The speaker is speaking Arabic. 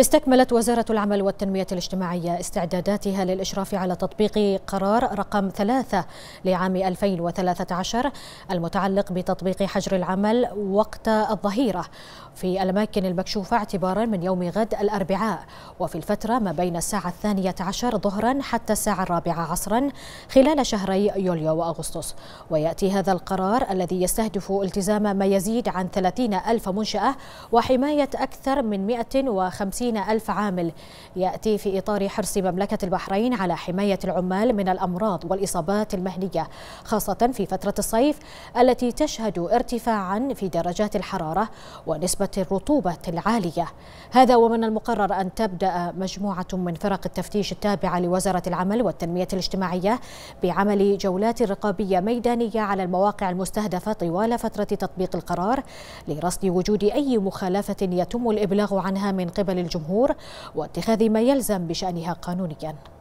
استكملت وزارة العمل والتنمية الاجتماعية استعداداتها للإشراف على تطبيق قرار رقم ثلاثة لعام 2013 المتعلق بتطبيق حجر العمل وقت الظهيرة في الأماكن المكشوفة اعتبارا من يوم غد الأربعاء وفي الفترة ما بين الساعة الثانية عشر ظهرا حتى الساعة الرابعة عصرا خلال شهري يوليو وأغسطس ويأتي هذا القرار الذي يستهدف التزام ما يزيد عن 30 ألف منشأة وحماية أكثر من 150 60 ألف عامل يأتي في إطار حرص مملكة البحرين على حماية العمال من الأمراض والإصابات المهنية خاصة في فترة الصيف التي تشهد ارتفاعا في درجات الحرارة ونسبة الرطوبة العالية هذا ومن المقرر أن تبدأ مجموعة من فرق التفتيش التابعة لوزارة العمل والتنمية الاجتماعية بعمل جولات رقابية ميدانية على المواقع المستهدفة طوال فترة تطبيق القرار لرصد وجود أي مخالفة يتم الإبلاغ عنها من قبل الجمهور الجمهور واتخاذ ما يلزم بشأنها قانونيا